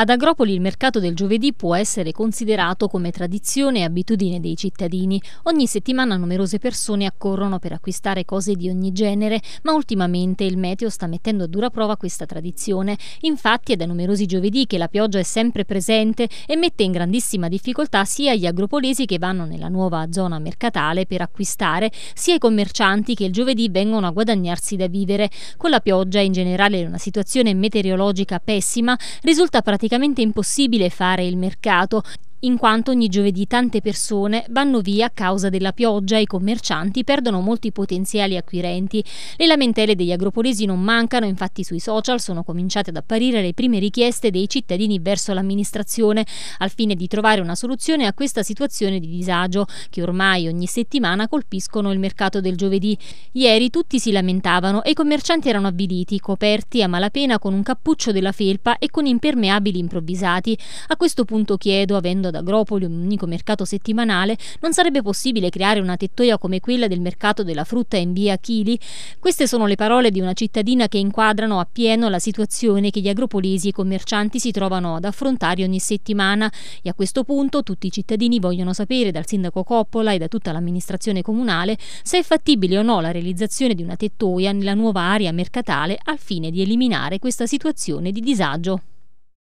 Ad Agropoli il mercato del giovedì può essere considerato come tradizione e abitudine dei cittadini. Ogni settimana numerose persone accorrono per acquistare cose di ogni genere, ma ultimamente il meteo sta mettendo a dura prova questa tradizione. Infatti è da numerosi giovedì che la pioggia è sempre presente e mette in grandissima difficoltà sia gli agropolesi che vanno nella nuova zona mercatale per acquistare, sia i commercianti che il giovedì vengono a guadagnarsi da vivere. Con la pioggia in generale una situazione meteorologica pessima risulta praticamente praticamente impossibile fare il mercato in quanto ogni giovedì tante persone vanno via a causa della pioggia e i commercianti perdono molti potenziali acquirenti. Le lamentele degli agropolesi non mancano, infatti sui social sono cominciate ad apparire le prime richieste dei cittadini verso l'amministrazione, al fine di trovare una soluzione a questa situazione di disagio che ormai ogni settimana colpiscono il mercato del giovedì. Ieri tutti si lamentavano e i commercianti erano avviliti, coperti a malapena con un cappuccio della felpa e con impermeabili improvvisati. A questo punto chiedo, avendo facendo da Agropoli un unico mercato settimanale, non sarebbe possibile creare una tettoia come quella del mercato della frutta in via Chili? Queste sono le parole di una cittadina che inquadrano appieno la situazione che gli agropolesi e i commercianti si trovano ad affrontare ogni settimana e a questo punto tutti i cittadini vogliono sapere dal sindaco Coppola e da tutta l'amministrazione comunale se è fattibile o no la realizzazione di una tettoia nella nuova area mercatale al fine di eliminare questa situazione di disagio.